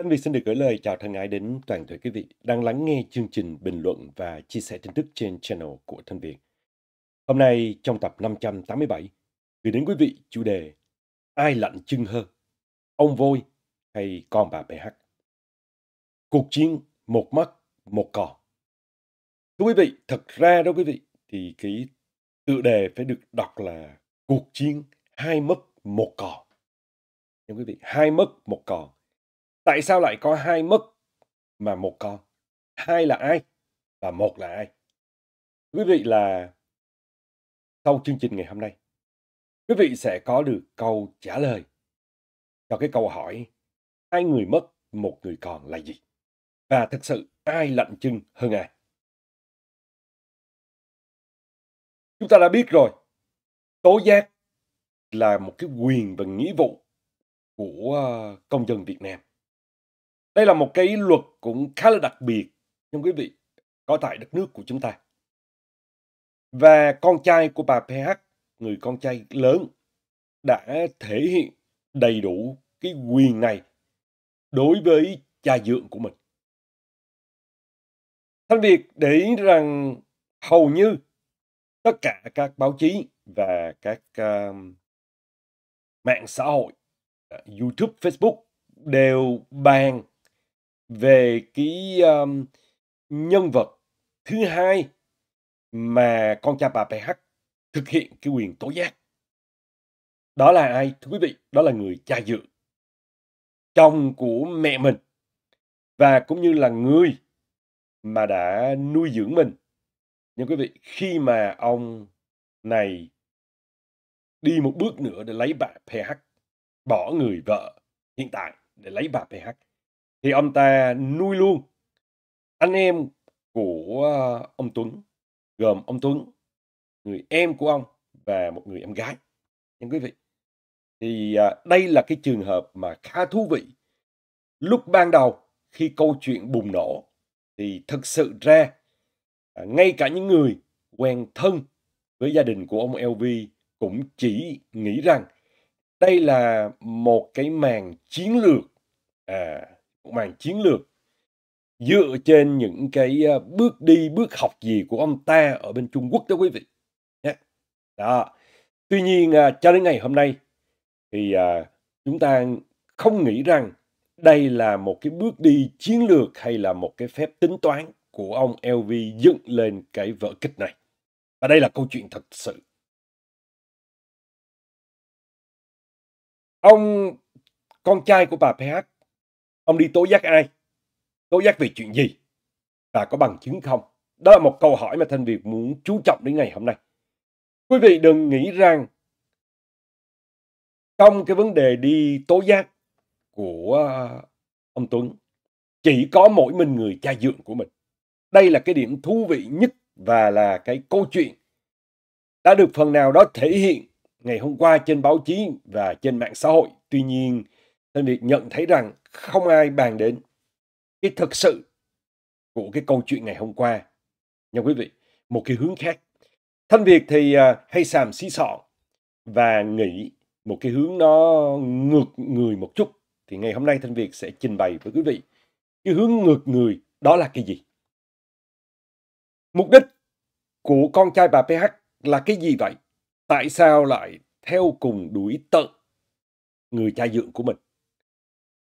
Tân Việt xin được gửi lời chào thân ái đến toàn thể quý vị đang lắng nghe chương trình bình luận và chia sẻ tin tức trên channel của Thân Việt. Hôm nay trong tập 587, gửi đến quý vị chủ đề Ai lạnh chân hơn? Ông Vôi hay con bà bé PH? Cuộc chiến một mắt một cò. Thưa quý vị, thật ra đó quý vị, thì cái tựa đề phải được đọc là cuộc chiến hai mất một cò. Nhưng quý vị, hai mất một cò Tại sao lại có hai mức mà một con? Hai là ai? Và một là ai? Quý vị là sau chương trình ngày hôm nay, quý vị sẽ có được câu trả lời cho cái câu hỏi hai người mất, một người còn là gì? Và thực sự ai lạnh chưng hơn ai? Chúng ta đã biết rồi, tố giác là một cái quyền và nghĩa vụ của ờ, công dân Việt Nam. Đây là một cái luật cũng khá là đặc biệt, nhưng quý vị, có tại đất nước của chúng ta. Và con trai của bà PH, người con trai lớn, đã thể hiện đầy đủ cái quyền này đối với cha dượng của mình. Thanh Việt để ý rằng hầu như tất cả các báo chí và các uh, mạng xã hội, à, YouTube, Facebook đều bàn về cái, ờm, nhân vật thứ hai mà con cha bà PH thực hiện cái quyền tố giác. Đó là ai? Thưa quý vị, đó là người cha dượng, chồng của mẹ mình và cũng như là người mà đã nuôi dưỡng mình. Nhưng quý vị, khi mà ông này đi một bước nữa để lấy bà PH, bỏ người vợ hiện tại để lấy bà PH thì ông ta nuôi luôn anh em của ờ, ông Tuấn gồm ông Tuấn người em của ông và một người em gái nha quý vị thì ờ, đây là cái trường hợp mà khá thú vị lúc ban đầu khi câu chuyện bùng nổ thì thực sự ra à, ngay cả những người quen thân với gia đình của ông LV cũng chỉ nghĩ rằng đây là một cái màn chiến lược à, một chiến lược dựa trên những cái ờ, bước đi bước học gì của ông ta ở bên Trung Quốc đó quý vị nhé đó tuy nhiên à, cho đến ngày hôm nay thì à, chúng ta không nghĩ rằng đây là một cái bước đi chiến lược hay là một cái phép tính toán của ông LV dựng lên cái vở kịch này và đây là câu chuyện thật sự ông con trai của bà PH ông đi tố giác ai tố giác về chuyện gì và có bằng chứng không đó là một câu hỏi mà thanh việt muốn chú trọng đến ngày hôm nay quý vị đừng nghĩ rằng trong cái vấn đề đi tố giác của ông tuấn chỉ có mỗi mình người cha dượng của mình đây là cái điểm thú vị nhất và là cái câu chuyện đã được phần nào đó thể hiện ngày hôm qua trên báo chí và trên mạng xã hội tuy nhiên thanh việt nhận thấy rằng không ai bàn đến cái thực sự của cái câu chuyện ngày hôm qua nha quý vị một cái hướng khác thanh việt thì uh, hay xàm xí sọ và nghĩ một cái hướng nó ngược người một chút thì ngày hôm nay thanh việt sẽ trình bày với quý vị cái hướng ngược người đó là cái gì mục đích của con trai bà ph là cái gì vậy tại sao lại theo cùng đuổi tận người cha dượng của mình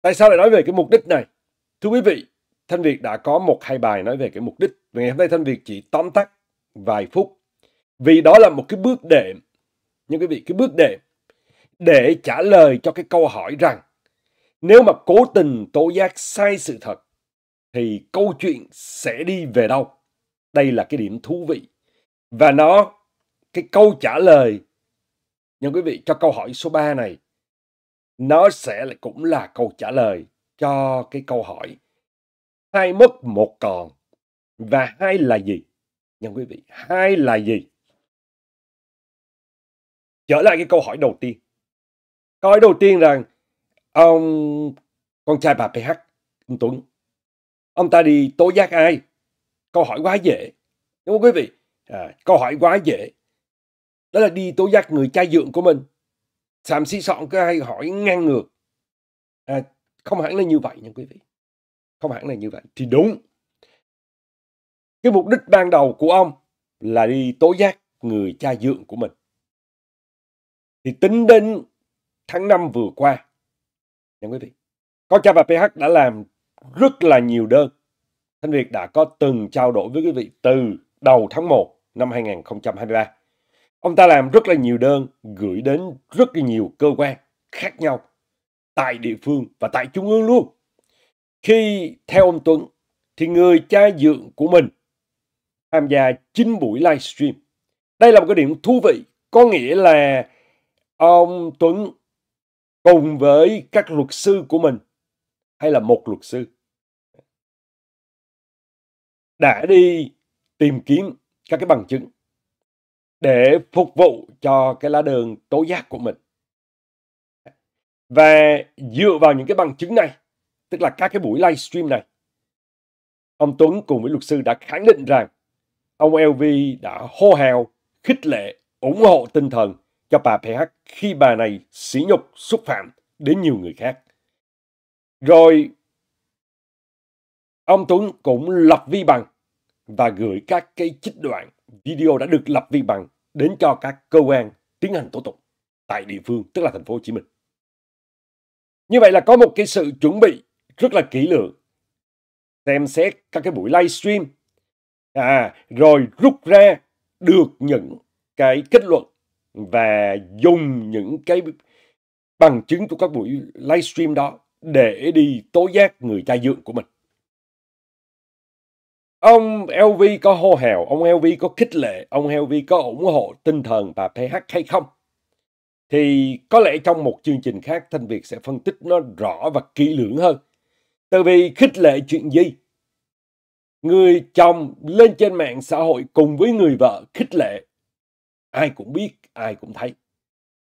Tại sao lại nói về cái mục đích này? Thưa quý vị, Thanh Việt đã có một hai bài nói về cái mục đích. Và ngày hôm nay Thanh Việt chỉ tóm tắt vài phút. Vì đó là một cái bước đệm. Nhưng quý vị, cái bước đệm để trả lời cho cái câu hỏi rằng nếu mà cố tình tố giác sai sự thật thì câu chuyện sẽ đi về đâu? Đây là cái điểm thú vị. Và nó, cái câu trả lời, nhưng quý vị, cho câu hỏi số 3 này nó sẽ cũng là câu trả lời cho cái câu hỏi hai mất một còn và hai là gì nhưng quý vị hai là gì trở lại cái câu hỏi đầu tiên câu hỏi đầu tiên rằng ông con trai bà PH ông Tuấn ông ta đi tố giác ai câu hỏi quá dễ đúng không quý vị à, câu hỏi quá dễ đó là đi tố giác người cha dượng của mình Sàm si soạn cứ hay hỏi ngang ngược. À, không hẳn là như vậy nha quý vị. Không hẳn là như vậy. Thì đúng. Cái mục đích ban đầu của ông là đi tố giác người cha dượng của mình. Thì tính đến tháng 5 vừa qua, nha quý vị, con cha và PH đã làm rất là nhiều đơn. Thanh Việt đã có từng trao đổi với quý vị từ đầu tháng 1 năm 2023 Ông ta làm rất là nhiều đơn gửi đến rất là nhiều cơ quan khác nhau tại địa phương và tại trung ương luôn. Khi theo ông Tuấn thì người cha dượng của mình tham gia 9 buổi livestream. Đây là một cái điểm thú vị, có nghĩa là ông Tuấn cùng với các luật sư của mình hay là một luật sư đã đi tìm kiếm các cái bằng chứng để phục vụ cho cái lá đơn tố giác của mình. Và dựa vào những cái bằng chứng này, tức là các cái buổi livestream này, ông Tuấn cùng với luật sư đã khẳng định rằng ông LV đã hô hào, khích lệ, ủng hộ tinh thần cho bà PH khi bà này sỉ nhục, xúc phạm đến nhiều người khác. Rồi ông Tuấn cũng lập vi bằng và gửi các cái chích đoạn video đã được lập vi bằng đến cho các cơ quan tiến hành tố tụng tại địa phương, tức là thành phố Hồ Chí Minh. Như vậy là có một cái sự chuẩn bị rất là kỹ lưỡng. Xem xét các cái buổi livestream à rồi rút ra được những cái kết luận và dùng những cái bằng chứng của các buổi livestream đó để đi tố giác người cha dượng của mình. Ông LV có hô hào, ông LV có khích lệ, ông LV có ủng hộ tinh thần bà PH hay không? Thì có lẽ trong một chương trình khác Thanh Việt sẽ phân tích nó rõ và kỹ lưỡng hơn. Tại vì khích lệ chuyện gì? Người chồng lên trên mạng xã hội cùng với người vợ khích lệ. Ai cũng biết, ai cũng thấy.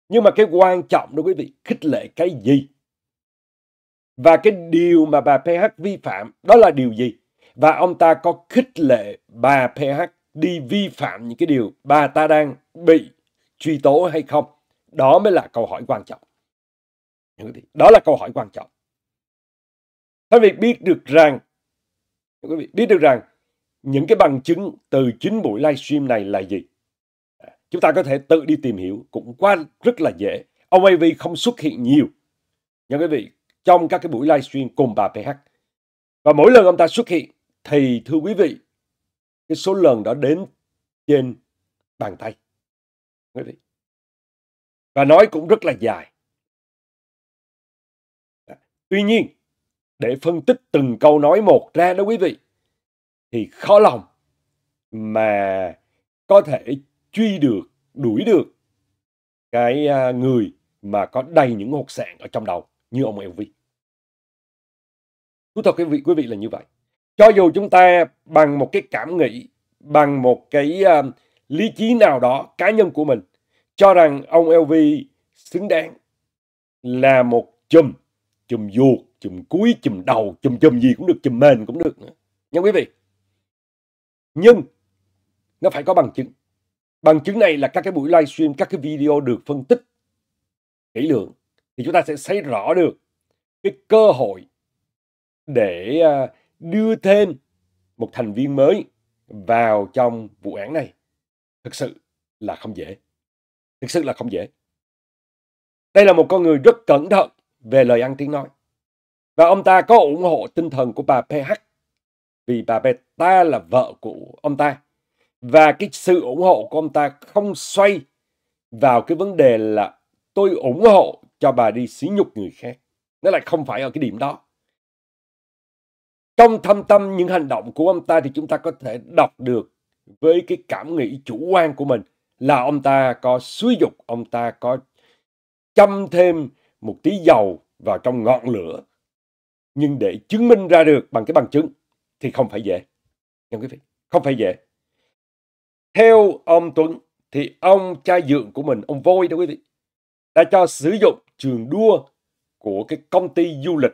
Nhưng mà cái quan trọng đó quý vị, khích lệ cái gì? Và cái điều mà bà PH vi phạm đó là điều gì? và ông ta có khích lệ bà PH đi vi phạm những cái điều bà ta đang bị truy tố hay không? Đó mới là câu hỏi quan trọng. Đó là câu hỏi quan trọng. Các vị biết được rằng quý vị biết được rằng những cái bằng chứng từ chính buổi livestream này là gì? À, chúng ta có thể tự đi tìm hiểu cũng quá rất là dễ. Ông AV không xuất hiện nhiều. Nhưng quý vị, trong các cái buổi livestream cùng bà PH. Và mỗi lần ông ta xuất hiện thì thưa quý vị, cái số lần đã đến trên bàn tay. quý vị Và nói cũng rất là dài. Tuy nhiên, để phân tích từng câu nói một ra đó quý vị, thì khó lòng mà có thể truy được, đuổi được cái à, người mà có đầy những hột sạn ở trong đầu như ông Elvi. Thú thật quý vị, quý vị là như vậy cho dù chúng ta bằng một cái cảm nghĩ bằng một cái uh, lý trí nào đó cá nhân của mình cho rằng ông LV xứng đáng là một chùm chùm ruột chùm cuối chùm đầu chùm chùm gì cũng được chùm mền cũng được nữa nha quý vị nhưng nó phải có bằng chứng bằng chứng này là các cái buổi livestream các cái video được phân tích kỹ lưỡng thì chúng ta sẽ thấy rõ được cái cơ hội để uh, đưa thêm một thành viên mới vào trong vụ án này thực sự là không dễ thực sự là không dễ đây là một con người rất cẩn thận về lời ăn tiếng nói và ông ta có ủng hộ tinh thần của bà PH vì bà PH ta là vợ của ông ta và cái sự ủng hộ của ông ta không xoay vào cái vấn đề là tôi ủng hộ cho bà đi xí nhục người khác nó lại không phải ở cái điểm đó trong thâm tâm những hành động của ông ta thì chúng ta có thể đọc được với cái cảm nghĩ chủ quan của mình là ông ta có xúi dục, ông ta có châm thêm một tí dầu vào trong ngọn lửa. Nhưng để chứng minh ra được bằng cái bằng chứng thì không phải dễ. Nha quý vị, không phải dễ. Theo ông Tuấn thì ông cha dượng của mình, ông Voi đó quý vị, đã cho sử dụng trường đua của cái công ty du lịch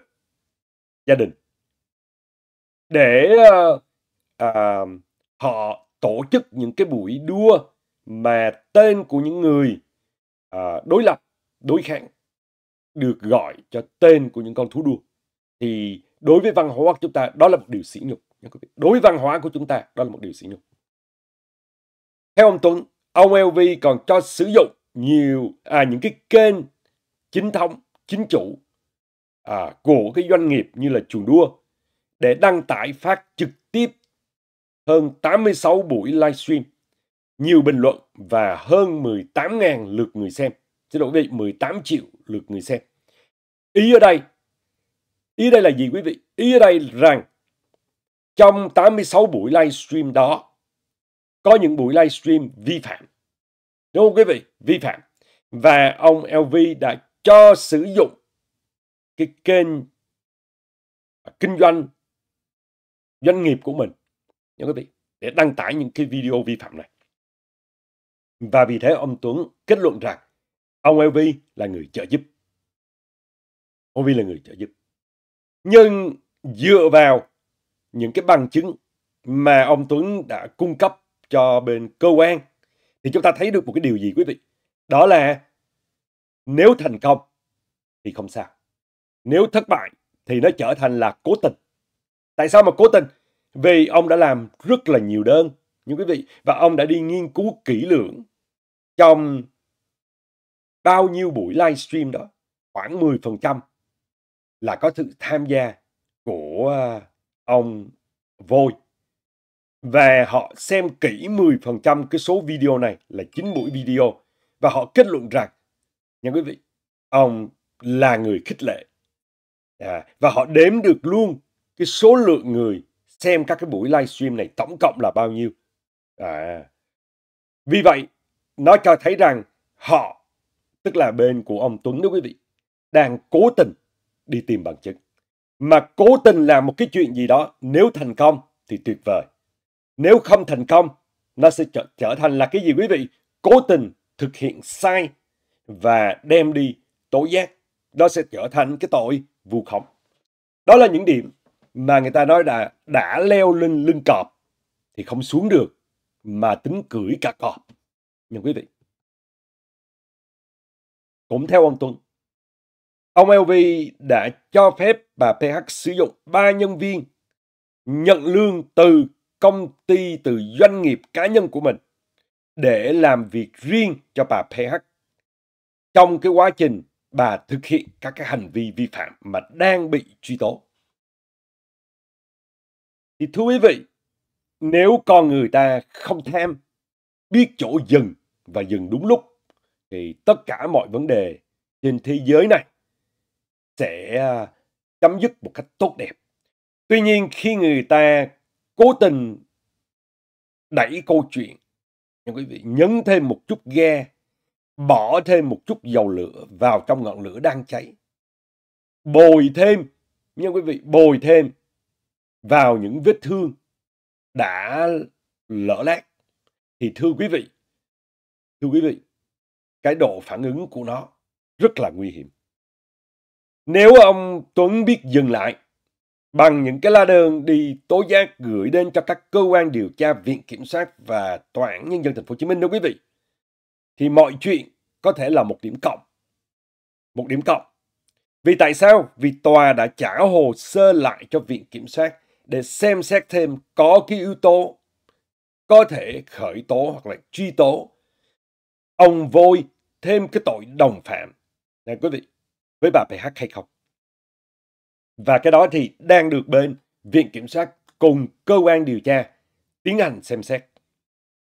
gia đình để uh, họ tổ chức những cái buổi đua mà tên của những người uh, đối lập đối kháng được gọi cho tên của những con thú đua thì đối với văn hóa của chúng ta đó là một điều sỉ nhục đối với văn hóa của chúng ta đó là một điều sỉ nhục theo ông Tuấn ông LV còn cho sử dụng nhiều à, những cái kênh chính thống chính chủ à, của cái doanh nghiệp như là chuồng đua để đăng tải phát trực tiếp hơn 86 buổi livestream, nhiều bình luận và hơn 18.000 lượt người xem. Xin lỗi quý vị, 18 triệu lượt người xem. Ý ở đây, ý đây là gì quý vị? Ý ở đây rằng trong 86 buổi livestream đó có những buổi livestream vi phạm. Đúng không quý vị? Vi phạm. Và ông LV đã cho sử dụng cái kênh à, kinh doanh doanh nghiệp của mình nha quý vị để đăng tải những cái video vi phạm này và vì thế ông Tuấn kết luận rằng ông LV là người trợ giúp ông Vi là người trợ giúp nhưng dựa vào những cái bằng chứng mà ông Tuấn đã cung cấp cho bên cơ quan thì chúng ta thấy được một cái điều gì quý vị đó là nếu thành công thì không sao nếu thất bại thì nó trở thành là cố tình Tại sao mà cố tình? Vì ông đã làm rất là nhiều đơn, những quý vị. Và ông đã đi nghiên cứu kỹ lưỡng trong bao nhiêu buổi livestream đó, khoảng 10% là có sự tham gia của à, ông voi Và họ xem kỹ 10% cái số video này là chín buổi video. Và họ kết luận rằng, những quý vị, ông là người khích lệ. À, và họ đếm được luôn cái số lượng người xem các cái buổi livestream này tổng cộng là bao nhiêu. À. Vì vậy, nó cho thấy rằng họ, tức là bên của ông Tuấn đó quý vị, đang cố tình đi tìm bằng chứng. Mà cố tình làm một cái chuyện gì đó, nếu thành công thì tuyệt vời. Nếu không thành công, nó sẽ trở, trở thành là cái gì quý vị? Cố tình thực hiện sai và đem đi tố giác. Nó sẽ trở thành cái tội vu khống. Đó là những điểm mà người ta nói là đã leo lên lưng cọp thì không xuống được mà tính cưỡi cả cọp Nhưng quý vị cũng theo ông Tuấn ông LV đã cho phép bà PH sử dụng ba nhân viên nhận lương từ công ty từ doanh nghiệp cá nhân của mình để làm việc riêng cho bà PH trong cái quá trình bà thực hiện các cái hành vi vi phạm mà đang bị truy tố. Thì thưa quý vị, nếu con người ta không tham, biết chỗ dừng và dừng đúng lúc, thì tất cả mọi vấn đề trên thế giới này sẽ à, chấm dứt một cách tốt đẹp. Tuy nhiên khi người ta cố tình đẩy câu chuyện, nhưng quý vị nhấn thêm một chút ga, bỏ thêm một chút dầu lửa vào trong ngọn lửa đang cháy. Bồi thêm, nhưng quý vị bồi thêm vào những vết thương đã lỡ lát thì thưa quý vị thưa quý vị cái độ phản ứng của nó rất là nguy hiểm nếu ông tuấn biết dừng lại bằng những cái lá đơn đi tố giác gửi đến cho các cơ quan điều tra viện kiểm sát và tòa án nhân dân thành phố hồ chí minh đó quý vị thì mọi chuyện có thể là một điểm cộng một điểm cộng vì tại sao vì tòa đã trả hồ sơ lại cho viện kiểm sát để xem xét thêm có cái yếu tố có thể khởi tố hoặc là truy tố ông vôi thêm cái tội đồng phạm này quý vị với bà PH hay không và cái đó thì đang được bên viện kiểm sát cùng cơ quan điều tra tiến hành xem xét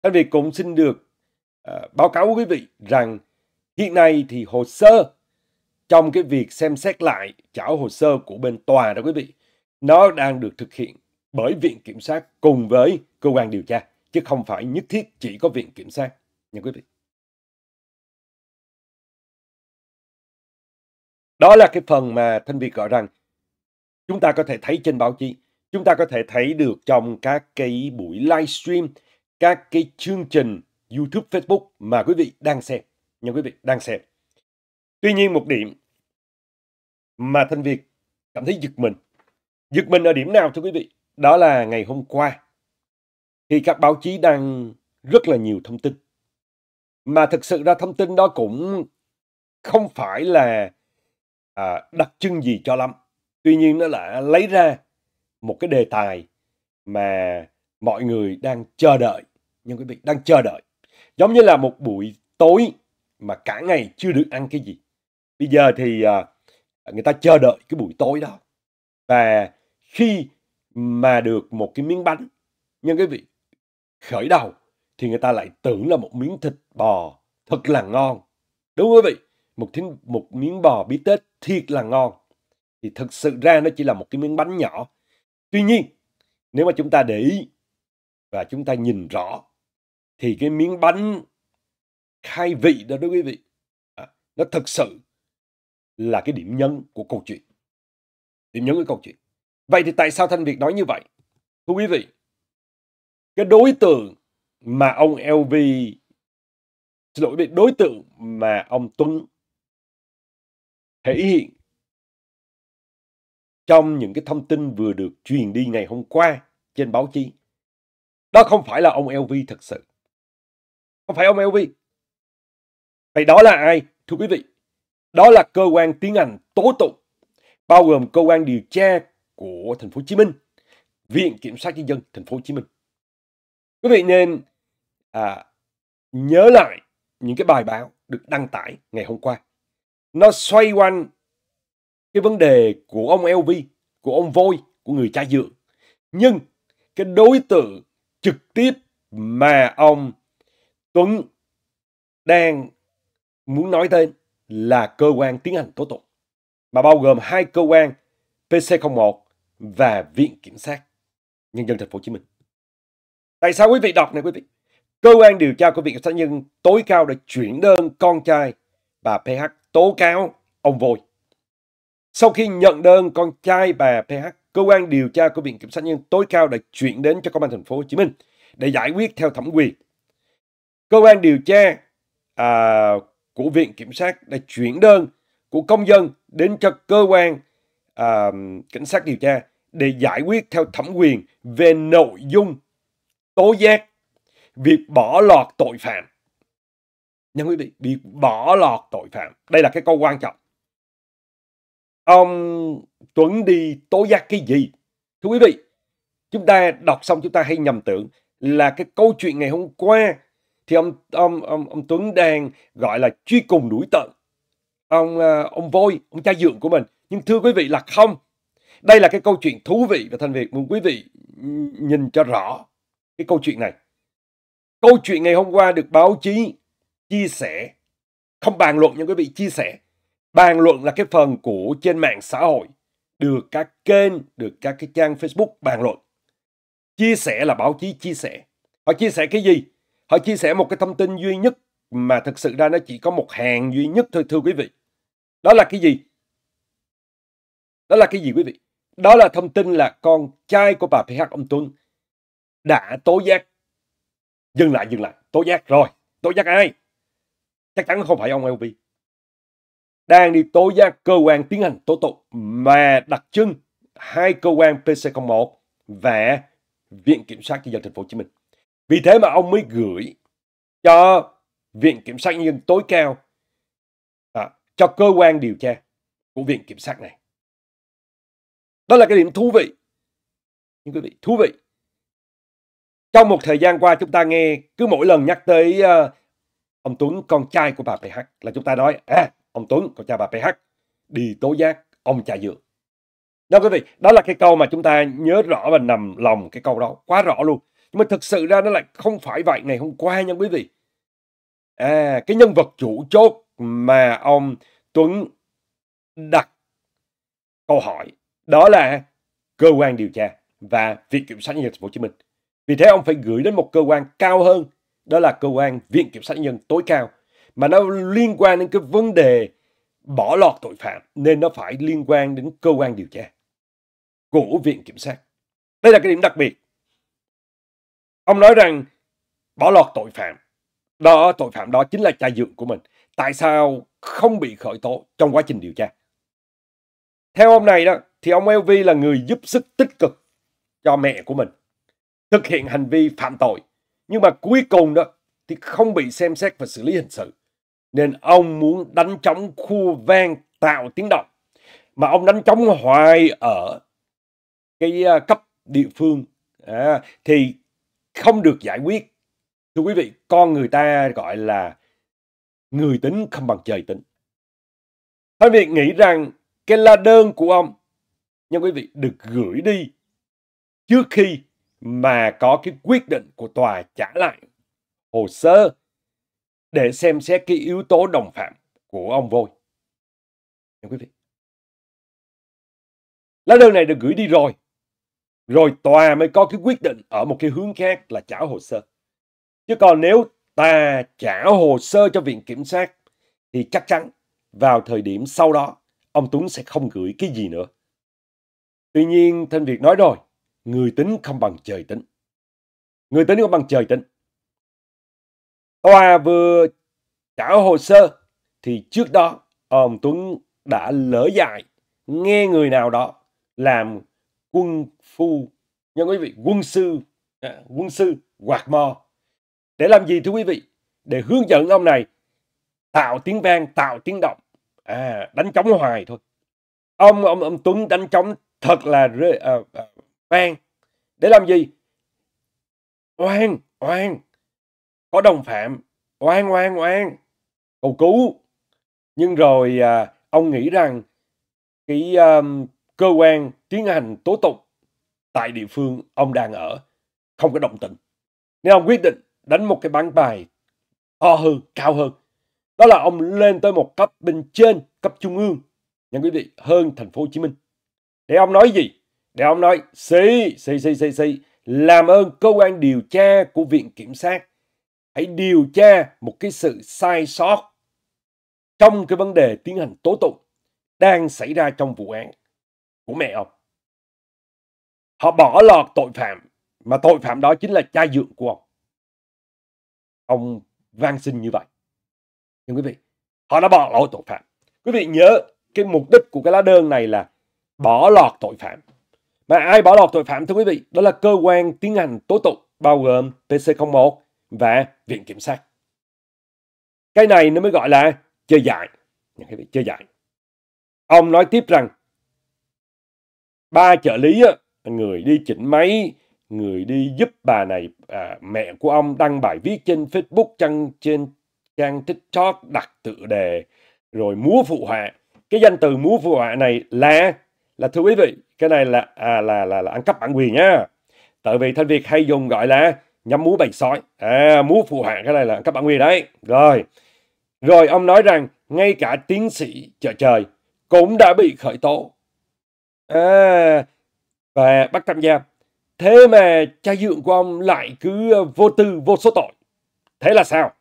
anh Việt cũng xin được uh, báo cáo quý vị rằng hiện nay thì hồ sơ trong cái việc xem xét lại trả hồ sơ của bên tòa đó quý vị nó đang được thực hiện bởi Viện Kiểm sát cùng với cơ quan điều tra, chứ không phải nhất thiết chỉ có Viện Kiểm sát. Nha quý vị. Đó là cái phần mà Thanh Việt gọi rằng chúng ta có thể thấy trên báo chí, chúng ta có thể thấy được trong các cái buổi livestream, các cái chương trình YouTube, Facebook mà quý vị đang xem. Nha quý vị, đang xem. Tuy nhiên một điểm mà Thanh Việt cảm thấy giật mình Giật mình ở điểm nào thưa quý vị? Đó là ngày hôm qua khi các báo chí đăng rất là nhiều thông tin. Mà thực sự ra thông tin đó cũng không phải là à, đặc trưng gì cho lắm. Tuy nhiên nó lại lấy ra một cái đề tài mà mọi người đang chờ đợi. Nhưng quý vị đang chờ đợi. Giống như là một buổi tối mà cả ngày chưa được ăn cái gì. Bây giờ thì à, người ta chờ đợi cái buổi tối đó. Và khi mà được một cái miếng bánh nhưng cái vị khởi đầu thì người ta lại tưởng là một miếng thịt bò thật là ngon đúng không quý vị một thính, một miếng bò bí tết thiệt là ngon thì thực sự ra nó chỉ là một cái miếng bánh nhỏ tuy nhiên nếu mà chúng ta để ý và chúng ta nhìn rõ thì cái miếng bánh khai vị đó đó quý vị à, nó thực sự là cái điểm nhấn của câu chuyện điểm nhấn của câu chuyện Vậy thì tại sao Thanh Việt nói như vậy? Thưa quý vị, cái đối tượng mà ông LV xin lỗi đối tượng mà ông Tuấn thể hiện trong những cái thông tin vừa được truyền đi ngày hôm qua trên báo chí đó không phải là ông LV thật sự không phải ông LV vậy đó là ai thưa quý vị đó là cơ quan tiến hành tố tụng bao gồm cơ quan điều tra của thành phố Hồ Chí Minh, Viện Kiểm sát Nhân dân thành phố Hồ Chí Minh. Quý vị nên à, nhớ lại những cái bài báo được đăng tải ngày hôm qua. Nó xoay quanh cái vấn đề của ông LV, của ông Voi, của người cha dượng. Nhưng cái đối tượng trực tiếp mà ông Tuấn đang muốn nói tên là cơ quan tiến hành tố tụng mà bao gồm hai cơ quan PC01 và Viện Kiểm sát Nhân dân thành phố Hồ Chí Minh. Tại sao quý vị đọc này quý vị? Cơ quan điều tra của Viện Kiểm sát Nhân tối cao đã chuyển đơn con trai bà PH tố cáo ông Vôi. Sau khi nhận đơn con trai bà PH, cơ quan điều tra của Viện Kiểm sát Nhân tối cao đã chuyển đến cho Công an thành phố Hồ Chí Minh để giải quyết theo thẩm quyền. Cơ quan điều tra à, của Viện Kiểm sát đã chuyển đơn của công dân đến cho cơ quan à, cảnh sát điều tra để giải quyết theo thẩm quyền về nội dung tố giác việc bỏ lọt tội phạm nha quý vị việc bỏ lọt tội phạm đây là cái câu quan trọng ông Tuấn đi tố giác cái gì thưa quý vị chúng ta đọc xong chúng ta hay nhầm tưởng là cái câu chuyện ngày hôm qua thì ông ông ông, ông Tuấn đang gọi là truy cùng đuổi tận ông ờ, ông voi ông cha dượng của mình nhưng thưa quý vị là không đây là cái câu chuyện thú vị và Thanh việc, muốn quý vị nhìn cho rõ cái câu chuyện này. Câu chuyện ngày hôm qua được báo chí chia sẻ, không bàn luận nhưng quý vị chia sẻ. Bàn luận là cái phần của trên mạng xã hội, được các kênh, được các cái trang Facebook bàn luận. Chia sẻ là báo chí chia sẻ. Họ chia sẻ cái gì? Họ chia sẻ một cái thông tin duy nhất mà thực sự ra nó chỉ có một hàng duy nhất thôi thưa quý vị. Đó là cái gì? Đó là cái gì quý vị? Đó là thông tin là con trai của bà PH ông Tuấn đã tố giác. Dừng lại, dừng lại. Tố giác rồi. Tố giác ai? Chắc chắn không phải ông LB. Đang đi tố giác cơ quan tiến hành tố tụng mà đặc trưng hai cơ quan PC01 và Viện Kiểm sát Nhân dân Thành phố Hồ Chí Minh. Vì thế mà ông mới gửi cho Viện Kiểm sát Nhân dân tối cao, à, cho cơ quan điều tra của Viện Kiểm sát này đó là cái điểm thú vị những quý vị thú vị trong một thời gian qua chúng ta nghe cứ mỗi lần nhắc tới uh, ông Tuấn con trai của bà PH là chúng ta nói à, ông Tuấn con trai bà PH đi tố giác ông cha dượng đó quý vị đó là cái câu mà chúng ta nhớ rõ và nằm lòng cái câu đó quá rõ luôn nhưng mà thực sự ra nó lại không phải vậy ngày hôm qua nha quý vị à cái nhân vật chủ chốt mà ông Tuấn đặt câu hỏi đó là cơ quan điều tra và Viện Kiểm sát Nhân dân Thành phố Hồ Chí Minh. Vì thế ông phải gửi đến một cơ quan cao hơn, đó là cơ quan Viện Kiểm sát Nhân dân tối cao, mà nó liên quan đến cái vấn đề bỏ lọt tội phạm, nên nó phải liên quan đến cơ quan điều tra của Viện Kiểm sát. Đây là cái điểm đặc biệt. Ông nói rằng bỏ lọt tội phạm, đó tội phạm đó chính là cha dượng của mình. Tại sao không bị khởi tố trong quá trình điều tra? Theo ông này đó, thì ông LV là người giúp sức tích cực cho mẹ của mình thực hiện hành vi phạm tội. Nhưng mà cuối cùng đó thì không bị xem xét và xử lý hình sự. Nên ông muốn đánh trống khu ven tạo tiếng động. Mà ông đánh trống hoài ở cái à, cấp địa phương à, thì không được giải quyết. Thưa quý vị, con người ta gọi là người tính không bằng trời tính. Thôi việc nghĩ rằng cái la đơn của ông nhưng quý vị được gửi đi trước khi mà có cái quyết định của tòa trả lại hồ sơ để xem xét cái yếu tố đồng phạm của ông Vôi. Nha quý vị. Lá đơn này được gửi đi rồi. Rồi tòa mới có cái quyết định ở một cái hướng khác là trả hồ sơ. Chứ còn nếu ta trả hồ sơ cho Viện Kiểm sát thì chắc chắn vào thời điểm sau đó ông Tuấn sẽ không gửi cái gì nữa. Tuy nhiên, thêm việc nói rồi, người tính không bằng trời tính. Người tính không bằng trời tính. tòa vừa trả hồ sơ, thì trước đó, ông Tuấn đã lỡ dài nghe người nào đó làm quân phu, nhân quý vị, quân sư, à, quân sư quạt mò. Để làm gì thưa quý vị? Để hướng dẫn ông này tạo tiếng vang, tạo tiếng động, à, đánh chống hoài thôi. Ông ông ông Tuấn đánh chống thật là rê, ờ, ờ, oan để làm gì oan oan có đồng phạm oan oan oan cầu cứu nhưng rồi à, ông nghĩ rằng cái um, cơ quan tiến hành tố tụng tại địa phương ông đang ở không có động tĩnh nên ông quyết định đánh một cái bán bài to hơn cao hơn đó là ông lên tới một cấp bên trên cấp trung ương nha quý vị hơn thành phố hồ chí minh thì ông nói gì? Để ông nói, xì, xì, xì, xì, xì, làm ơn cơ quan điều tra của Viện Kiểm sát hãy điều tra một cái sự sai sót trong cái vấn đề tiến hành tố tụng đang xảy ra trong vụ án của mẹ ông. Họ bỏ lọt tội phạm, mà tội phạm đó chính là cha dượng của ông. Ông van xin như vậy. Nhưng quý vị, họ đã bỏ lọt tội phạm. Quý vị nhớ, cái mục đích của cái lá đơn này là bỏ lọt tội phạm. Mà ai bỏ lọt tội phạm thưa quý vị, đó là cơ quan tiến hành tố tụng bao gồm PC01 và Viện Kiểm sát. Cái này nó mới gọi là chơi dại. Chơi dại. Ông nói tiếp rằng ba trợ lý người đi chỉnh máy người đi giúp bà này à, mẹ của ông đăng bài viết trên Facebook trang trên trang TikTok đặt tựa đề rồi múa phụ họa cái danh từ múa phụ họa này là là thưa quý vị cái này là à, là là, là ăn cắp bản quyền nhá. tại vì thanh việt hay dùng gọi là nhắm múa bầy sói à múa phụ hạng cái này là ăn cắp bản quyền đấy rồi rồi ông nói rằng ngay cả tiến sĩ chợ trời cũng đã bị khởi tố à, và bắt tạm giam thế mà cha dượng của ông lại cứ ờ, vô tư vô số tội thế là sao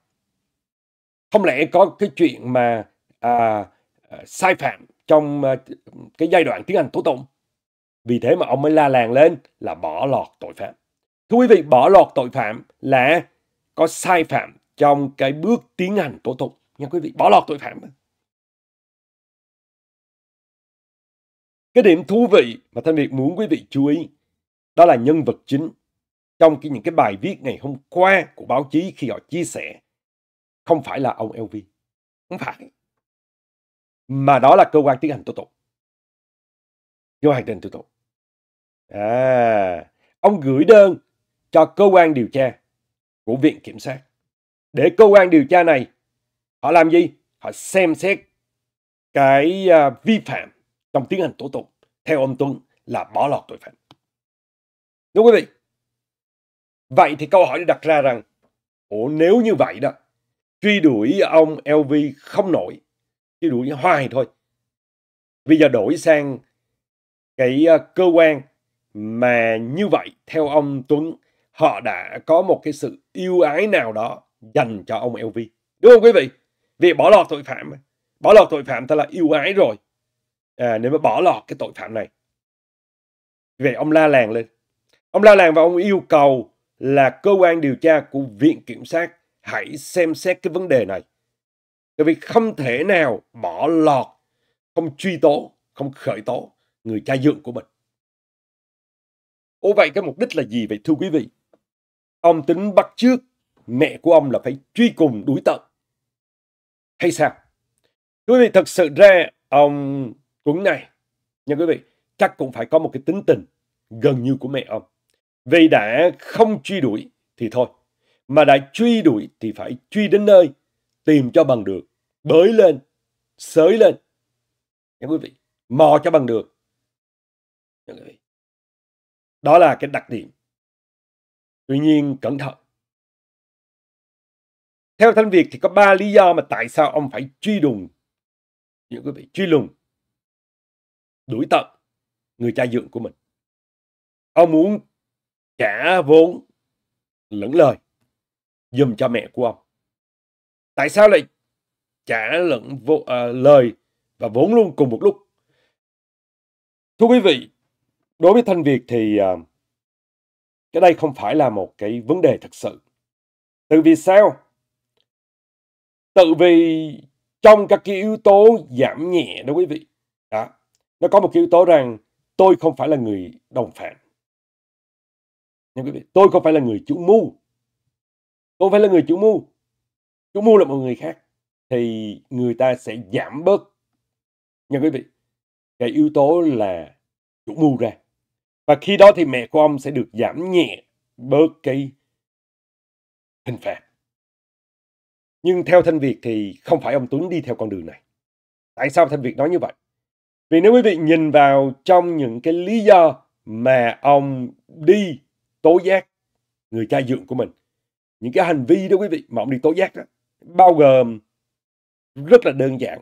không lẽ có cái chuyện mà à, à sai phạm trong ờ, cái giai đoạn tiến hành tố tụng. Vì thế mà ông mới la làng lên là bỏ lọt tội phạm. Thưa quý vị, bỏ lọt tội phạm là có sai phạm trong cái bước tiến hành tố tụng. Nha quý vị, bỏ lọt tội phạm. Cái điểm thú vị mà Thanh Việt muốn quý vị chú ý đó là nhân vật chính trong cái, những cái bài viết ngày hôm qua của báo chí khi họ chia sẻ không phải là ông LV. Không phải mà đó là cơ quan tiến hành tố tụng cơ quan tiến hành tố tụng à, ông gửi đơn cho cơ quan điều tra của viện kiểm sát để cơ quan điều tra này họ làm gì họ xem xét cái uh, vi phạm trong tiến hành tố tụng theo ông Tuấn là bỏ lọt tội phạm đúng quý vị vậy thì câu hỏi đặt ra rằng ủa nếu như vậy đó truy đuổi ông LV không nổi chứ đuổi hoài thôi bây giờ đổi sang cái ờ, cơ quan mà như vậy theo ông Tuấn họ đã có một cái sự yêu ái nào đó dành cho ông LV đúng không quý vị vì bỏ lọt tội phạm bỏ lọt tội phạm ta là yêu ái rồi à, nếu mà bỏ lọt cái tội phạm này vậy ông la làng lên ông la làng và ông yêu cầu là cơ quan điều tra của viện kiểm sát hãy xem xét cái vấn đề này tại vì không thể nào bỏ lọt, không truy tố, không khởi tố người cha dượng của mình. Ô vậy cái mục đích là gì vậy thưa quý vị? Ông tính bắt trước mẹ của ông là phải truy cùng đuổi tận. Hay sao? Quý vị thật sự ra ông Tuấn này, nha quý vị, chắc cũng phải có một cái tính tình gần như của mẹ ông. Vì đã không truy đuổi thì thôi, mà đã truy đuổi thì phải truy đến nơi tìm cho bằng được, bới lên, sới lên. Nha quý vị, mò cho bằng được. Đó là cái đặc điểm. Tuy nhiên cẩn thận. Theo Thanh Việt thì có ba lý do mà tại sao ông phải truy đùng. những quý vị, truy lùng. Đuổi tận người cha dượng của mình. Ông muốn trả vốn lẫn lời dùm cho mẹ của ông tại sao lại trả lẫn vô, uh, lời và vốn luôn cùng một lúc thưa quý vị đối với thanh việt thì uh, cái đây không phải là một cái vấn đề thật sự từ vì sao tự vì trong các cái yếu tố giảm nhẹ đó quý vị đó nó có một cái yếu tố rằng tôi không phải là người đồng phạm nhưng quý vị tôi không phải là người chủ mưu tôi phải là người chủ mưu chú mua là một người khác thì người ta sẽ giảm bớt nha quý vị cái yếu tố là chủ mưu ra và khi đó thì mẹ của ông sẽ được giảm nhẹ bớt cái hình phạt nhưng theo thanh việt thì không phải ông tuấn đi theo con đường này tại sao thanh việt nói như vậy vì nếu quý vị nhìn vào trong những cái lý do mà ông đi tố giác người cha dượng của mình những cái hành vi đó quý vị mà ông đi tố giác đó bao gồm rất là đơn giản.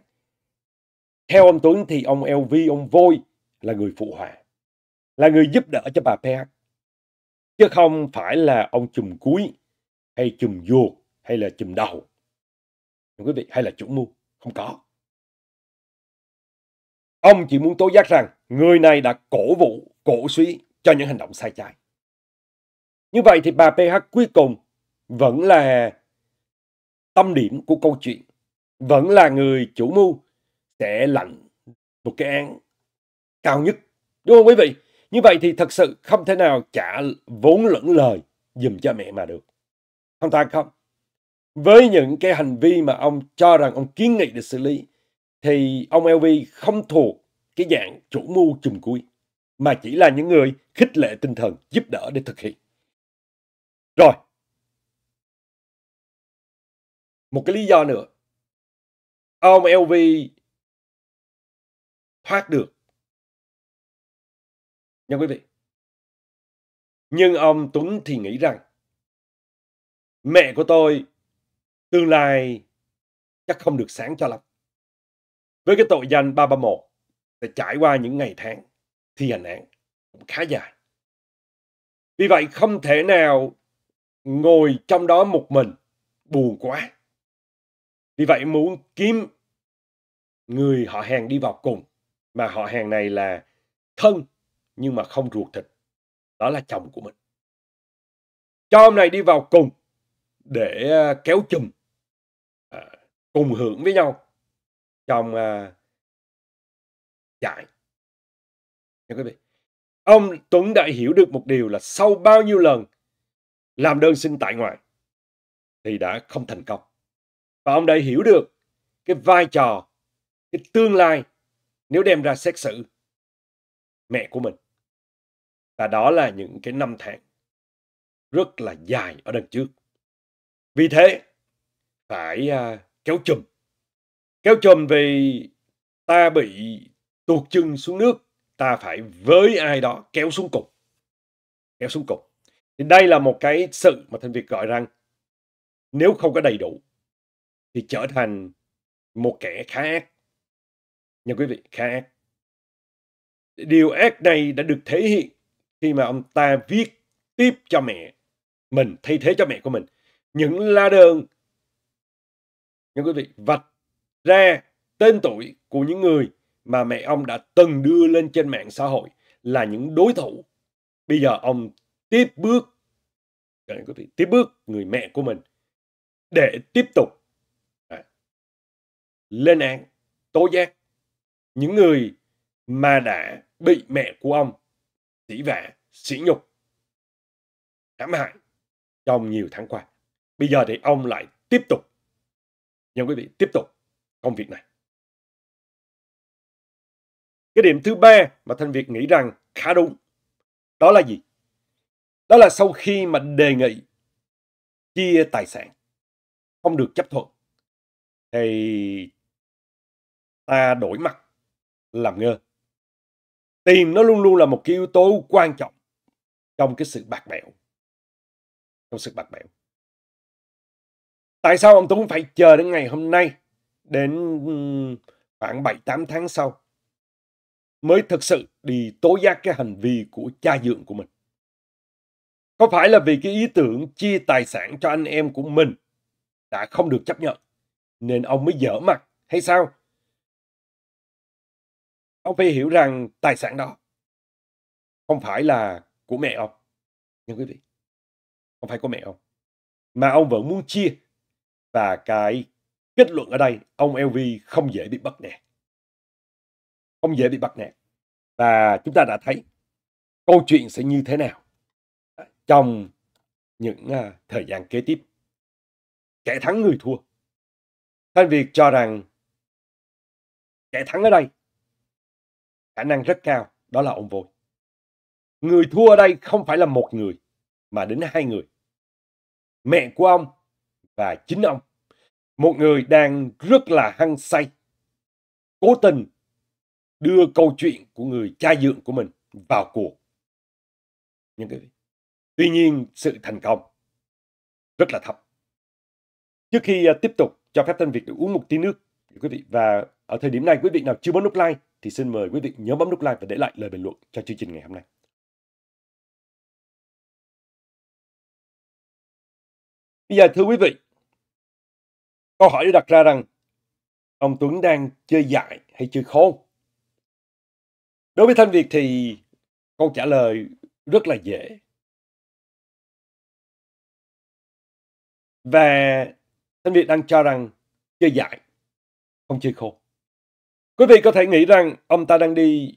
Theo ông Tuấn thì ông LV, ông Voi là người phụ hòa, là người giúp đỡ cho bà PH. Chứ không phải là ông chùm cuối hay chùm vô hay là chùm đầu. Thưa quý vị, hay là chủ mưu, không có. Ông chỉ muốn tố giác rằng người này đã cổ vũ, cổ suý cho những hành động sai trái. Như vậy thì bà PH cuối cùng vẫn là tâm điểm của câu chuyện vẫn là người chủ mưu sẽ lạnh một cái án cao nhất. Đúng không quý vị? Như vậy thì thật sự không thể nào trả vốn lẫn lời dùm cha mẹ mà được. Không ta không. Với những cái hành vi mà ông cho rằng ông kiến nghị để xử lý thì ông LV không thuộc cái dạng chủ mưu trùm cuối mà chỉ là những người khích lệ tinh thần giúp đỡ để thực hiện. Rồi, một cái lý do nữa ông LV thoát được nha quý vị nhưng ông Tuấn thì nghĩ rằng mẹ của tôi tương lai chắc không được sáng cho lắm với cái tội danh 331 sẽ trải qua những ngày tháng thi hành án cũng khá dài vì vậy không thể nào ngồi trong đó một mình buồn quá vì vậy muốn kiếm người họ hàng đi vào cùng mà họ hàng này là thân nhưng mà không ruột thịt. Đó là chồng của mình. Cho ông này đi vào cùng để à, kéo chùm à, cùng hưởng với nhau trong à, dạy. Nha quý vị. Ông Tuấn đã hiểu được một điều là sau bao nhiêu lần làm đơn xin tại ngoại thì đã không thành công và ông đã hiểu được cái vai trò cái tương lai nếu đem ra xét xử mẹ của mình và đó là những cái năm tháng rất là dài ở đằng trước vì thế phải à, kéo chùm kéo chùm vì ta bị tuột chân xuống nước ta phải với ai đó kéo xuống cùng kéo xuống cùng thì đây là một cái sự mà thành việc gọi rằng nếu không có đầy đủ thì trở thành một kẻ khá ác. Nha quý vị, khá ác. Điều ác này đã được thể hiện khi mà ông ta viết tiếp cho mẹ mình, thay thế cho mẹ của mình. Những la đơn, Nhưng quý vị, vạch ra tên tuổi của những người mà mẹ ông đã từng đưa lên trên mạng xã hội là những đối thủ. Bây giờ ông tiếp bước, quý vị tiếp bước người mẹ của mình để tiếp tục lên án, tố giác những người mà đã bị mẹ của ông sĩ vả, sĩ nhục, hãm hại trong nhiều tháng qua. Bây giờ thì ông lại tiếp tục, nha quý vị, tiếp tục công việc này. Cái điểm thứ ba mà Thanh Việt nghĩ rằng khá đúng, đó là gì? Đó là sau khi mà đề nghị chia tài sản không được chấp thuận thì ta đổi mặt làm ngơ tiền nó luôn luôn là một cái yếu tố quan trọng trong cái sự bạc bẽo trong sự bạc bẽo tại sao ông Tuấn phải chờ đến ngày hôm nay đến khoảng 7-8 tháng sau mới thực sự đi tố giác cái hành vi của cha dượng của mình có phải là vì cái ý tưởng chia tài sản cho anh em của mình đã không được chấp nhận nên ông mới dở mặt hay sao Ông phải hiểu rằng tài sản đó không phải là của mẹ ông. Nhưng quý vị, không phải của mẹ ông. Mà ông vẫn muốn chia. Và cái kết luận ở đây, ông LV không dễ bị bắt nạt. Không dễ bị bắt nạt. Và chúng ta đã thấy câu chuyện sẽ như thế nào à, trong những à, thời gian kế tiếp. Kẻ thắng người thua. Thanh Việt cho rằng kẻ thắng ở đây khả năng rất cao đó là ông voi. Người thua ở đây không phải là một người mà đến hai người. Mẹ của ông và chính ông. Một người đang rất là hăng say, cố tình đưa câu chuyện của người cha dượng của mình vào cuộc. Nhưng tuy nhiên sự thành công rất là thấp. Trước khi à, tiếp tục cho phép Tân Việt được uống một tí nước, quý vị và ở thời điểm này quý vị nào chưa bấm nút like thì xin mời quý vị nhớ bấm nút like và để lại lời bình luận cho chương trình ngày hôm nay. Bây giờ thưa quý vị, câu hỏi được đặt ra rằng ông Tuấn đang chơi dại hay chơi khôn? Đối với Thanh Việt thì câu trả lời rất là dễ. Và Thanh Việt đang cho rằng chơi dại, không chơi khôn. Quý vị có thể nghĩ rằng ông ta đang đi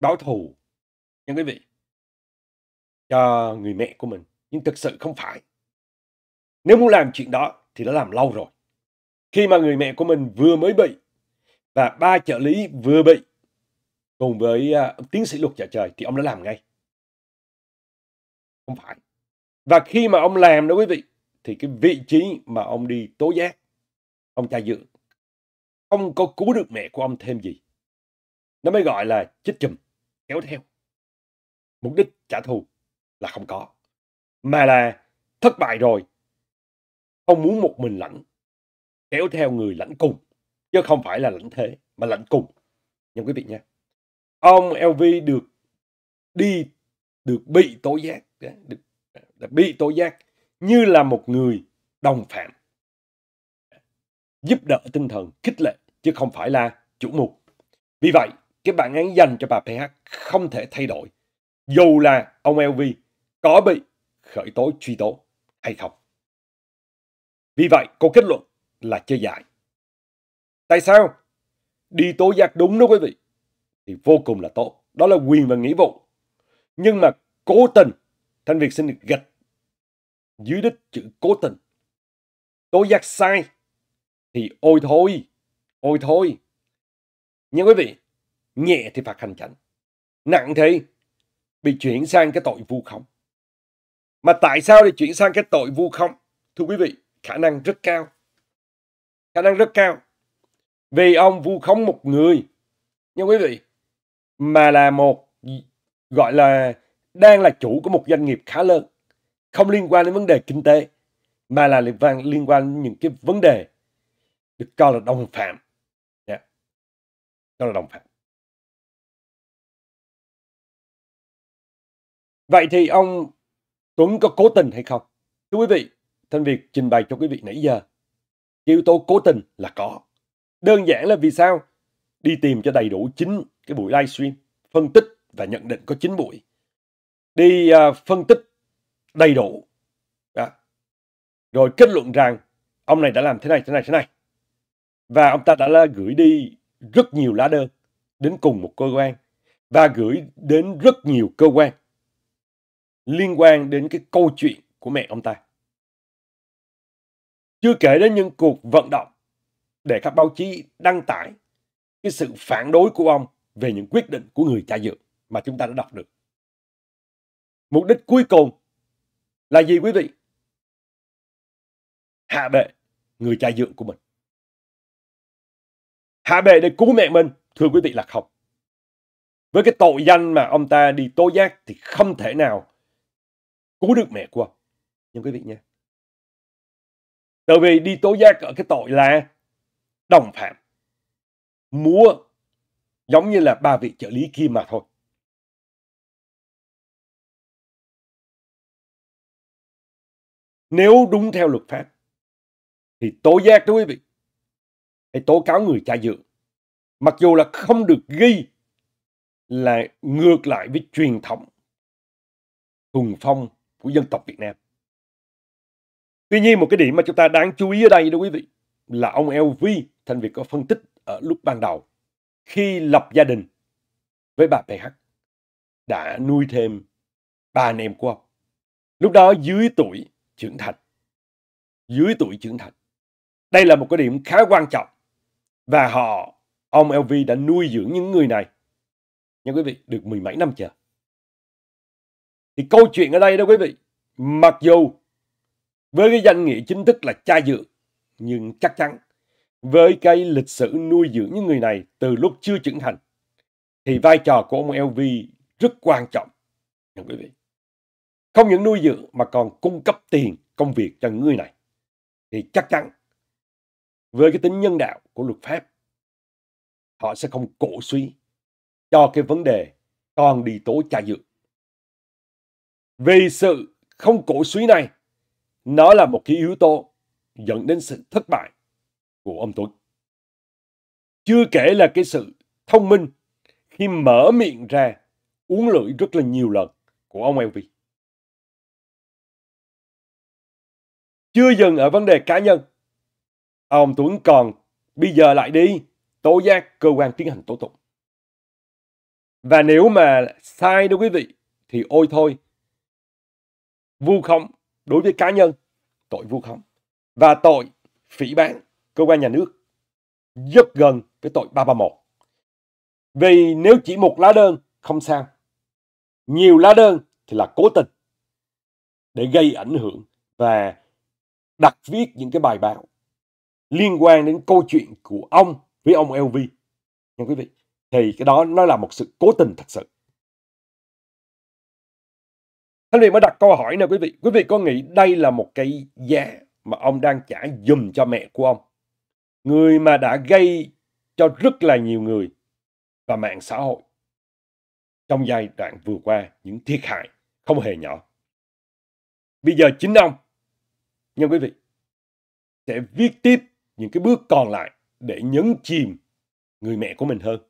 báo thù nha quý vị cho người mẹ của mình. Nhưng thực sự không phải. Nếu muốn làm chuyện đó thì đã làm lâu rồi. Khi mà người mẹ của mình vừa mới bị và ba trợ lý vừa bị cùng với uh, tiến sĩ luật trả trời thì ông đã làm ngay. Không phải. Và khi mà ông làm đó quý vị thì cái vị trí mà ông đi tố giác ông cha dượng không có cứu được mẹ của ông thêm gì. Nó mới gọi là chích chùm, kéo theo. Mục đích trả thù là không có. Mà là thất bại rồi. Không muốn một mình lãnh. Kéo theo người lãnh cùng. Chứ không phải là lãnh thế, mà lãnh cùng. Nhưng quý vị nha. Ông LV được đi, được bị tố giác. Được, được bị tố giác như là một người đồng phạm giúp đỡ tinh thần, khích lệ, chứ không phải là chủ mục. Vì vậy, cái bản án dành cho bà PH không thể thay đổi, dù là ông LV có bị khởi tố truy tố hay không. Vì vậy, câu kết luận là chơi dại. Tại sao? Đi tố giác đúng đó quý vị, thì vô cùng là tốt. Đó là quyền và nghĩa vụ. Nhưng mà cố tình, Thanh Việt xin được gạch dưới đích chữ cố tình. Tố giác sai thì ôi thôi, ôi thôi. Nhưng quý vị, nhẹ thì phạt hành chánh, nặng thì bị chuyển sang cái tội vu khống. Mà tại sao để chuyển sang cái tội vu khống? Thưa quý vị, khả năng rất cao. Khả năng rất cao. Vì ông vu khống một người, nhưng quý vị, mà là một gọi là đang là chủ của một doanh nghiệp khá lớn, không liên quan đến vấn đề kinh tế, mà là liên quan, liên quan đến những cái vấn đề được cho là đồng phạm yeah. Dạ. cho là đồng phạm vậy thì ông Tuấn có cố tình hay không thưa quý vị thân việc trình bày cho quý vị nãy giờ yếu tố cố tình là có đơn giản là vì sao đi tìm cho đầy đủ chính cái buổi livestream phân tích và nhận định có chín buổi đi uh, phân tích đầy đủ đó. Dạ. rồi kết luận rằng ông này đã làm thế này thế này thế này và ông ta đã là gửi đi rất nhiều lá đơn đến cùng một cơ quan và gửi đến rất nhiều cơ quan liên quan đến cái câu chuyện của mẹ ông ta. Chưa kể đến những cuộc vận động để các báo chí đăng tải cái sự phản đối của ông về những quyết định của người cha dượng mà chúng ta đã đọc được. Mục đích cuối cùng là gì quý vị? Hạ bệ người cha dượng của mình hạ bệ để cứu mẹ mình thưa quý vị là không với cái tội danh mà ông ta đi tố giác thì không thể nào cứu được mẹ của ông nhưng quý vị nhé, tại vì đi tố giác ở cái tội là đồng phạm múa giống như là ba vị trợ lý kia mà thôi nếu đúng theo luật pháp thì tố giác đó quý vị hay tố cáo người cha dượng. Mặc dù là không được ghi là ngược lại với truyền thống hùng phong của dân tộc Việt Nam. Tuy nhiên một cái điểm mà chúng ta đáng chú ý ở đây đó quý vị là ông LV Thanh Việt có phân tích ở lúc ban đầu khi lập gia đình với bà PH đã nuôi thêm ba anh em của ông. Lúc đó dưới tuổi trưởng thành. Dưới tuổi trưởng thành. Đây là một cái điểm khá quan trọng và họ, ông LV đã nuôi dưỡng những người này. Nha quý vị, được mười mấy năm chờ. Thì câu chuyện ở đây đó quý vị, mặc dù với cái danh nghĩa chính thức là cha dưỡng nhưng chắc chắn với cái lịch sử nuôi dưỡng những người này từ lúc chưa trưởng thành, thì vai trò của ông LV rất quan trọng. Nha quý vị. Không những nuôi dưỡng mà còn cung cấp tiền, công việc cho người này. Thì chắc chắn với cái tính nhân đạo của luật pháp họ sẽ không cổ suý cho cái vấn đề con đi tố cha dượng vì sự không cổ suý này nó là một cái yếu tố dẫn đến sự thất bại của ông Tuấn chưa kể là cái sự thông minh khi mở miệng ra uống lưỡi rất là nhiều lần của ông Elvi. Chưa dừng ở vấn đề cá nhân, Ông Tuấn còn, bây giờ lại đi, tố giác cơ quan tiến hành tố tụng. Và nếu mà sai đó quý vị, thì ôi thôi. Vu khống đối với cá nhân, tội vu khống. Và tội phỉ bán cơ quan nhà nước rất gần với tội 331. Vì nếu chỉ một lá đơn không sao, nhiều lá đơn thì là cố tình để gây ảnh hưởng và đặt viết những cái bài báo liên quan đến câu chuyện của ông với ông LV nhưng quý vị thì cái đó nó là một sự cố tình thật sự Thanh Huyền mới đặt câu hỏi nè quý vị quý vị có nghĩ đây là một cái giá mà ông đang trả dùm cho mẹ của ông người mà đã gây cho rất là nhiều người và mạng xã hội trong giai đoạn vừa qua những thiệt hại không hề nhỏ bây giờ chính ông nhưng quý vị sẽ viết tiếp những cái bước còn lại để nhấn chìm người mẹ của mình hơn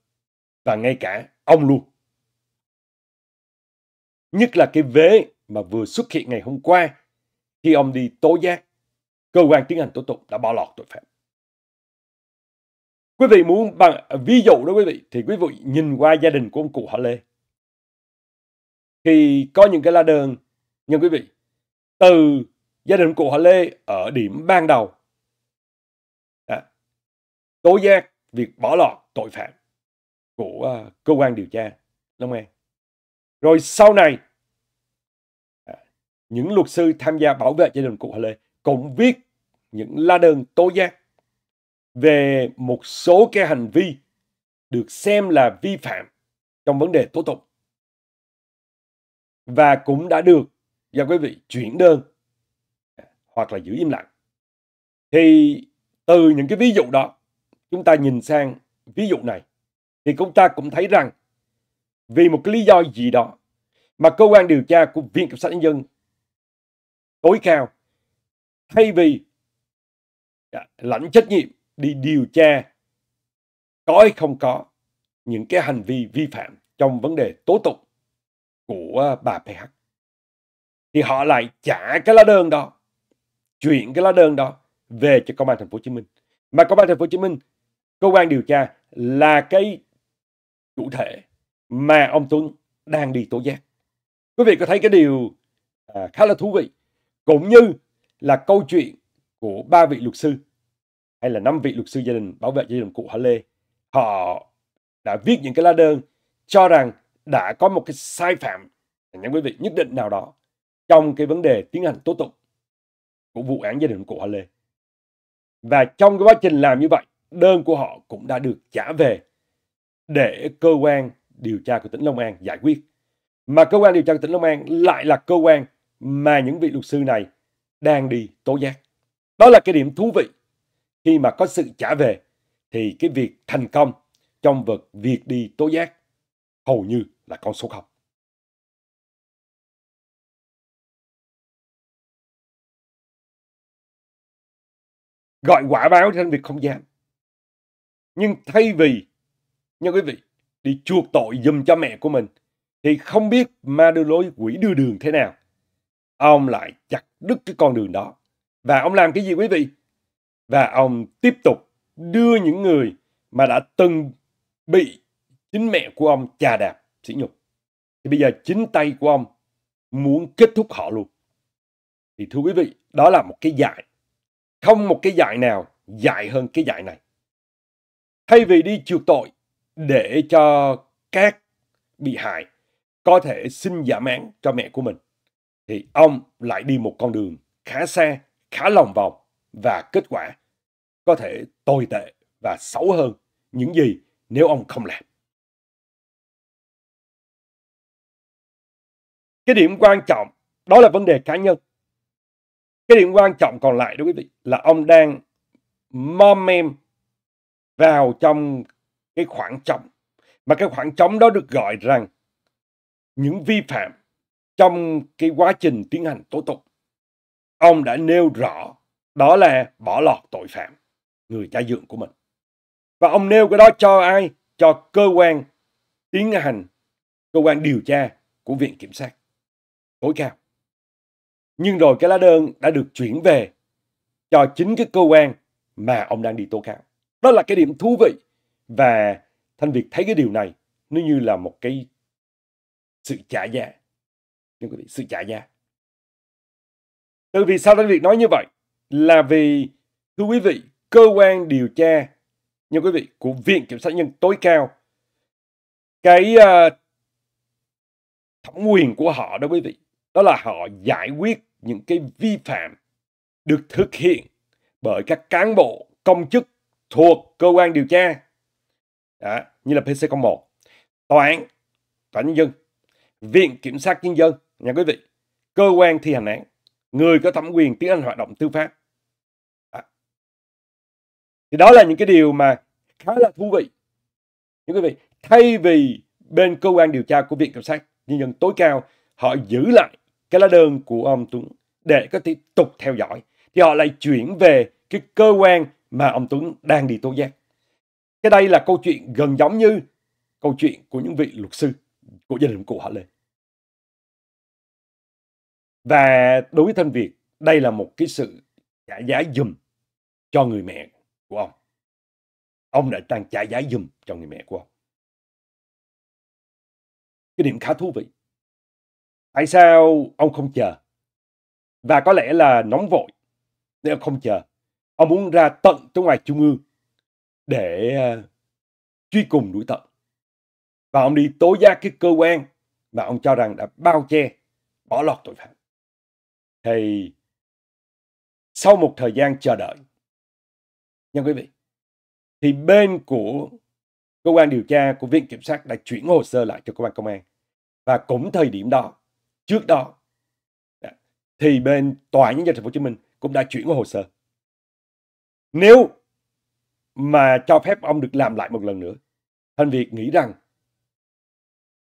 và ngay cả ông luôn. Nhất là cái vế mà vừa xuất hiện ngày hôm qua khi ông đi tố giác cơ quan tiến hành tố tụng đã bỏ lọt tội phạm. Quý vị muốn bằng ví dụ đó quý vị thì quý vị nhìn qua gia đình của ông cụ họ Lê. Thì có những cái lá đơn nhưng quý vị từ gia đình cụ họ Lê ở điểm ban đầu tố giác việc bỏ lọt tội phạm của à, cơ quan điều tra Long An. Rồi sau này à, những luật sư tham gia bảo vệ gia đình cụ Hà Lê cũng viết những lá đơn tố giác về một số cái hành vi được xem là vi phạm trong vấn đề tố tụng và cũng đã được do quý vị chuyển đơn à, hoặc là giữ im lặng thì từ những cái ví dụ đó chúng ta nhìn sang ví dụ này thì chúng ta cũng thấy rằng vì một cái lý do gì đó mà cơ quan điều tra của Viện Kiểm sát Nhân dân tối cao thay vì à, lãnh trách nhiệm đi điều tra có hay không có những cái hành vi vi phạm trong vấn đề tố tụng của bà PH thì họ lại trả cái lá đơn đó chuyển cái lá đơn đó về cho công an thành phố Hồ Chí Minh mà công an thành phố Hồ Chí Minh cơ quan điều tra là cái chủ thể mà ông Tuấn đang đi tố giác. Quý vị có thấy cái điều à, khá là thú vị, cũng như là câu chuyện của ba vị luật sư hay là năm vị luật sư gia đình bảo vệ gia đình cụ Hà Lê. Họ đã viết những cái lá đơn cho rằng đã có một cái sai phạm những quý vị nhất định nào đó trong cái vấn đề tiến hành tố tụng của vụ án gia đình cụ Hà Lê. Và trong cái quá trình làm như vậy đơn của họ cũng đã được trả về để cơ quan điều tra của tỉnh Long An giải quyết. Mà cơ quan điều tra của tỉnh Long An lại là cơ quan mà những vị luật sư này đang đi tố giác. Đó là cái điểm thú vị. Khi mà có sự trả về thì cái việc thành công trong vật việc đi tố giác hầu như là con số 0. Gọi quả báo trên việc không gian. Nhưng thay vì, nha quý vị, đi chuộc tội dùm cha mẹ của mình, thì không biết ma đưa lối quỷ đưa đường thế nào. Ông lại chặt đứt cái con đường đó. Và ông làm cái gì quý vị? Và ông tiếp tục đưa những người mà đã từng bị chính mẹ của ông chà đạp, sỉ nhục. Thì bây giờ chính tay của ông muốn kết thúc họ luôn. Thì thưa quý vị, đó là một cái dạy. Không một cái dạy nào dạy hơn cái dạy này thay vì đi chuộc tội để cho các bị hại có thể xin giảm án cho mẹ của mình thì ông lại đi một con đường khá xa, khá lòng vòng và kết quả có thể tồi tệ và xấu hơn những gì nếu ông không làm. Cái điểm quan trọng đó là vấn đề cá nhân. Cái điểm quan trọng còn lại đó quý vị là ông đang mom mem vào trong cái khoảng trống mà cái khoảng trống đó được gọi rằng những vi phạm trong cái quá trình tiến hành tố tụng ông đã nêu rõ đó là bỏ lọt tội phạm người cha dượng của mình và ông nêu cái đó cho ai cho cơ quan tiến hành cơ quan điều tra của viện kiểm sát tối cao nhưng rồi cái lá đơn đã được chuyển về cho chính cái cơ quan mà ông đang đi tố cáo đó là cái điểm thú vị. Và Thanh Việt thấy cái điều này nó như là một cái sự trả giá. Nhưng quý vị, sự trả giá. Từ vì sao Thanh Việt nói như vậy? Là vì, thưa quý vị, cơ quan điều tra, nhưng quý vị, của Viện Kiểm sát Nhân tối cao, cái uh, thẩm quyền của họ đó quý vị, đó là họ giải quyết những cái vi phạm được thực hiện bởi các cán bộ công chức thuộc cơ quan điều tra đó, như là PC01, tòa án, tòa nhân dân, viện kiểm sát nhân dân, nhà quý vị, cơ quan thi hành án, người có thẩm quyền tiến hành hoạt động tư pháp. Đó. Thì đó là những cái điều mà khá là thú vị. Những quý vị, thay vì bên cơ quan điều tra của viện kiểm sát nhân dân tối cao, họ giữ lại cái lá đơn của ông Tuấn để có tiếp tục theo dõi, thì họ lại chuyển về cái cơ quan mà ông Tuấn đang đi tố giác. Cái đây là câu chuyện gần giống như câu chuyện của những vị luật sư của gia đình cụ họ Lê. Và đối với Thanh Việt, đây là một cái sự trả giá dùm cho người mẹ của ông. Ông đã đang trả giá dùm cho người mẹ của ông. Cái điểm khá thú vị. Tại sao ông không chờ? Và có lẽ là nóng vội nên ông không chờ Ông muốn ra tận tới ngoài trung ương để ờ, truy cùng đuổi tận. Và ông đi tố giác cái cơ quan mà ông cho rằng đã bao che, bỏ lọt tội phạm. Thì sau một thời gian chờ đợi, nha quý vị, thì bên của cơ quan điều tra của Viện Kiểm sát đã chuyển hồ sơ lại cho cơ quan công an. Và cũng thời điểm đó, trước đó, à, thì bên Tòa Nhân dân Thành phố Hồ Chí Minh cũng đã chuyển hồ sơ nếu mà cho phép ông được làm lại một lần nữa Thanh Việt nghĩ rằng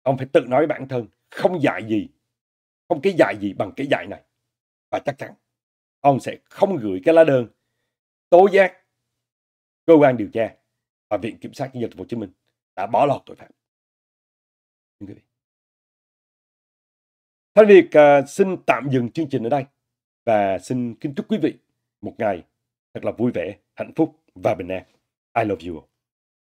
ông phải tự nói với bản thân không dạy gì không cái dạy gì bằng cái dạy này và chắc chắn ông sẽ không gửi cái lá đơn tố giác cơ quan điều tra và viện kiểm sát nhân dân thành phố Hồ Chí Minh đã bỏ lọt tội phạm. Thanh Việt uh, xin tạm dừng chương trình ở đây và xin kính chúc quý vị một ngày thật là vui vẻ, hạnh phúc và bình an. I love you.